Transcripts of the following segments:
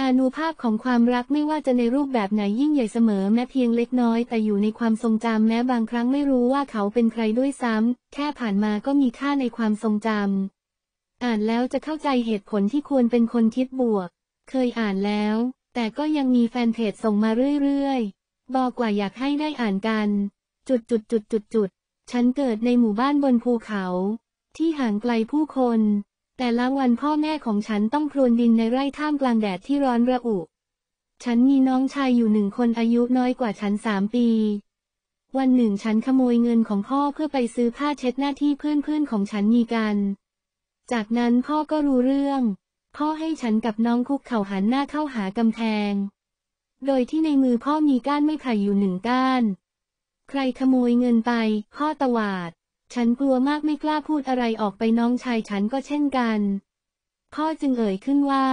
อานุภาพของความรักไม่ว่าจะในรูปแบบไหน ยิ่งใหญ่เสมอ แม้เพียงเล็กน้อย แต่อยู่ในความทรงจำแม้บางครั้งไม่รู้ว่าเขาเป็นใครด้วยซ้ำแค่ผ่านมาก็มีค่าในความทรงจำอ่านแล้วจะเข้าใจเหตุผลที่ควรเป็นคนคิดบวก เคยอ่านแล้ว แต่ก็ยังมีแฟนเพจส่งมาเรื่อยๆบอกว่าอยากให้ได้อ่านกัน จุดจุดจุดจุดจุดฉันเกิดในหมู่บ้านบนภูเขา ที่ห่างไกลผู้คนแต่ละวันพ่อแม่ของฉันต้องพรวนดินในไร่ท่ามกลางแดดที่ร้อนระอุ ฉันมีน้องชายอยู่หนึ่งคนอายุน้อยกว่าฉันสามปี วันหนึ่งฉันขโมยเงินของพ่อเพื่อไปซื้อผ้าเช็ดหน้าที่เพื่อนๆของฉันมีกัน จากนั้นพ่อก็รู้เรื่อง พ่อให้ฉันกับน้องคุกเข่าหันหน้าเข้าหากำแพง โดยที่ในมือพ่อมีก้านไม้ไผ่อยู่หนึ่งก้าน ใครขโมยเงินไป พ่อตวาดฉันกลัวมากไม่กล้าพูดอะไรออกไปน้องชายฉันก็เช่นกันพ่อจึงเอ่ยขึ้นว่า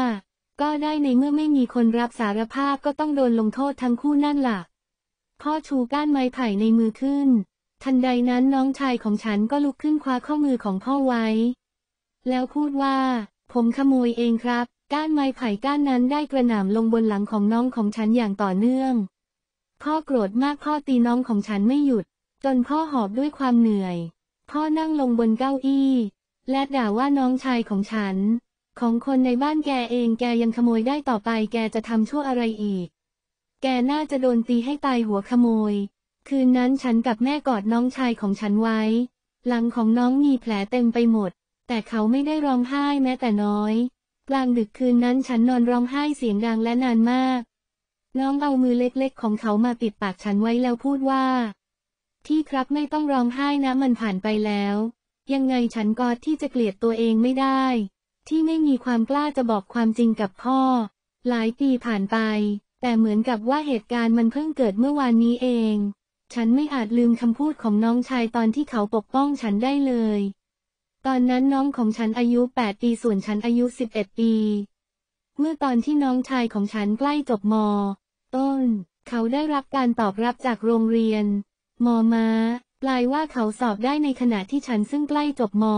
ก็ได้ในเมื่อไม่มีคนรับสารภาพก็ต้องโดนลงโทษทั้งคู่นั่นละ่ะพ่อชูก้านไม้ไผ่ในมือขึ้น ทันใดนั้นน้องชายของฉันก็ลุกขึ้นคว้าข้อมือของพ่อไว้ แล้วพูดว่า ผมขโมยเองครับ ก้านไม้ไผ่ก้านนั้นได้กระหน่ำลงบนหลังของน้องของฉันอย่างต่อเนื่องพ่อโกรธมากพ่อตีน้องของฉันไม่หยุด จนพ่อหอบด้วยความเหนื่อยพ่อนั่งลงบนเก้าอี้ และด่าว่าน้องชายของฉัน ของคนในบ้านแกเองแกยังขโมยได้ต่อไปแกจะทำชั่วอะไรอีก แกน่าจะโดนตีให้ตายหัวขโมย คืนนั้นฉันกับแม่กอดน้องชายของฉันไว้ หลังของน้องมีแผลเต็มไปหมด แต่เขาไม่ได้ร้องไห้แม้แต่น้อย กลางดึกคืนนั้นฉันนอนร้องไห้เสียงดังและนานมาก น้องเอามือเล็กๆ ของเขามาปิดปากฉันไว้แล้วพูดว่าที่ครับไม่ต้องร้องไห้นะมันผ่านไปแล้วยังไงฉันก็ที่จะเกลียดตัวเองไม่ได้ ที่ไม่มีความกล้าจะบอกความจริงกับพ่อ หลายปีผ่านไป แต่เหมือนกับว่าเหตุการณ์มันเพิ่งเกิดเมื่อวานนี้เอง ฉันไม่อาจลืมคำพูดของน้องชายตอนที่เขาปกป้องฉันได้เลย ตอนนั้นน้องของฉันอายุ 8 ปีส่วนฉันอายุ 11 ปี เมื่อตอนที่น้องชายของฉันใกล้จบม ต้นเขาได้รับการตอบรับจากโรงเรียนมอมา้าปลายว่าเขาสอบได้ในขณะที่ฉันซึ่งใกล้จบมอ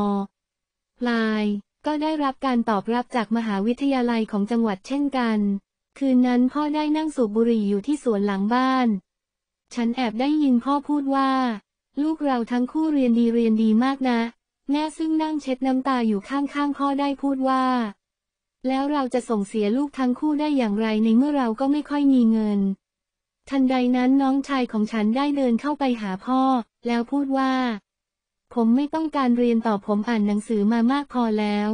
ปลาย ก็ได้รับการตอบรับจากมหาวิทยาลัยของจังหวัดเช่นกัน คืนนั้นพ่อได้นั่งสูบบุหรี่อยู่ที่สวนหลังบ้าน ฉันแอบได้ยินพ่อพูดว่า ลูกเราทั้งคู่เรียนดีเรียนดีมากนะแม่ซึ่งนั่งเช็ดน้ำตาอยู่ข้างๆพ่อได้พูดว่า แล้วเราจะส่งเสียลูกทั้งคู่ได้อย่างไรในเมื่อเราก็ไม่ค่อยมีเงินทันใดนั้นน้องชายของฉันได้เดินเข้าไปหาพ่อแล้วพูดว่า ผมไม่ต้องการเรียนต่อผมอ่านหนังสือมามากพอแล้ว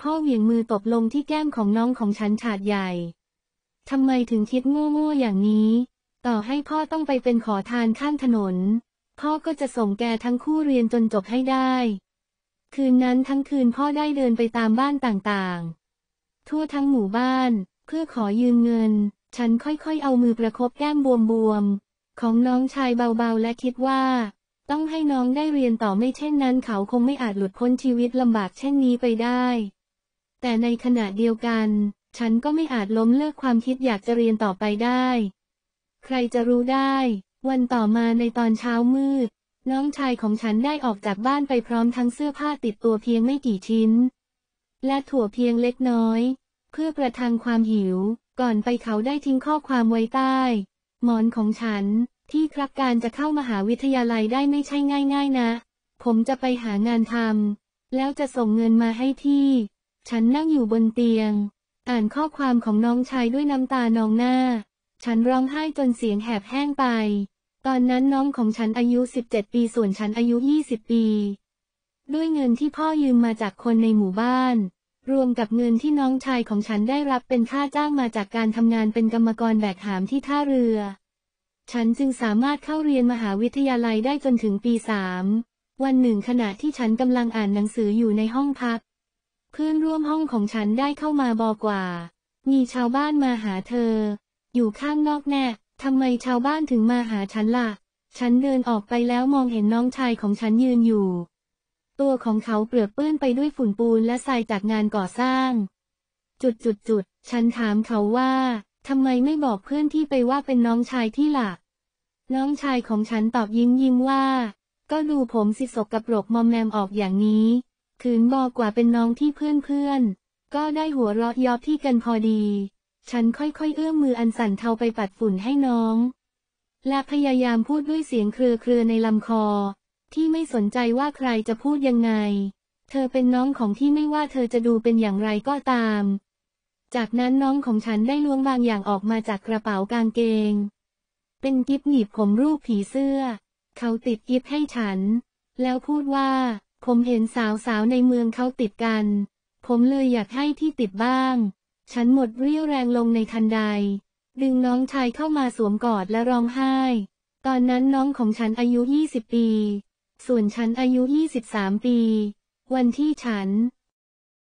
พ่อเหวี่ยงมือตบลงที่แก้มของน้องของฉันฉาดใหญ่ ทำไมถึงคิด้ง้ๆอย่างนี้ ต่อให้พ่อต้องไปเป็นขอทานข้างถนน พ่อก็จะส่งแกทั้งคู่เรียนจนจบให้ได้ คืนนั้นทั้งคืนพ่อได้เดินไปตามบ้านต่างๆ ทั่วทั้งหมู่บ้านเพื่อขอยืมเงินฉันค่อยๆ เอามือประคบแก้มบวมๆ ของน้องชายเบาๆ และคิดว่า ต้องให้น้องได้เรียนต่อไม่เช่นนั้น เขาคงไม่อาจหลุดพ้นชีวิตลำบากเช่นนี้ไปได้ แต่ในขณะเดียวกัน ฉันก็ไม่อาจล้มเลิกความคิดอยากจะเรียนต่อไปได้ ใครจะรู้ได้วันต่อมาในตอนเช้ามืดน้องชายของฉันได้ออกจากบ้านไปพร้อมทั้งเสื้อผ้าติดตัวเพียงไม่กี่ชิ้น และถั่วเพียงเล็กน้อยเพื่อประทังความหิว ก่อนไปเขาได้ทิ้งข้อความไว้ใต้ หมอนของฉัน ที่ครับการจะเข้ามหาวิทยาลัยได้ไม่ใช่ง่ายๆนะ ผมจะไปหางานทำแล้วจะส่งเงินมาให้ที่ ฉันนั่งอยู่บนเตียง อ่านข้อความของน้องชายด้วยน้ำตานองหน้า ฉันร้องไห้จนเสียงแหบแห้งไป ตอนนั้นน้องของฉันอายุ 17 ปีส่วนฉัน อายุ 20 ปี ด้วยเงินที่พ่อยืมมาจากคนในหมู่บ้านรวมกับเงินที่น้องชายของฉันได้รับเป็นค่าจ้างมาจากการทำงานเป็นกรรมกรแบกหามที่ท่าเรือ ฉันจึงสามารถเข้าเรียนมหาวิทยาลัยได้จนถึงปีสามวันหนึ่งขณะที่ฉันกำลังอ่านหนังสืออยู่ในห้องพัก เพื่อนร่วมห้องของฉันได้เข้ามาบอกว่า มีชาวบ้านมาหาเธอ อยู่ข้างนอกแน่ ทำไมชาวบ้านถึงมาหาฉันละ่ะ ฉันเดินออกไปแล้วมองเห็นน้องชายของฉันยืนอยู่ตัวของเขาเปลือกเปื้อนไปด้วยฝุ่นปูนและทรายจากงานก่อสร้าง จุดจุดจุด ฉันถามเขาว่า ทำไมไม่บอกเพื่อนที่ไปว่าเป็นน้องชายที่หลัก น้องชายของฉันตอบยิ้มยิ้มว่า ก็ดูผมสิศกกระปรกมอมแมมออกอย่างนี้ขืนบอกกว่าเป็นน้องที่เพื่อนเพื่อนก็ได้หัวเราะยอบที่กันพอดี ฉันค่อยๆเอื้อมมืออันสั่นเทาไปปัดฝุ่นให้น้อง และพยายามพูดด้วยเสียงเครือเครือในลำคอที่ไม่สนใจว่าใครจะพูดยังไง เธอเป็นน้องของที่ไม่ว่าเธอจะดูเป็นอย่างไรก็ตาม จากนั้นน้องของฉันได้ล้วงบางอย่างออกมาจากกระเป๋ากางเกง เป็นกิฟหนีบผมรูปผีเสื้อ เขาติดกิฟให้ฉัน แล้วพูดว่า ผมเห็นสาวๆในเมืองเขาติดกัน ผมเลยอยากให้ที่ติดบ้าง ฉันหมดเรี่ยวแรงลงในทันใด ดึงน้องชายเข้ามาสวมกอดและร้องไห้ ตอนนั้นน้องของฉันอายุ20ปีส่วนฉันอายุ 23 ปี วันที่ฉัน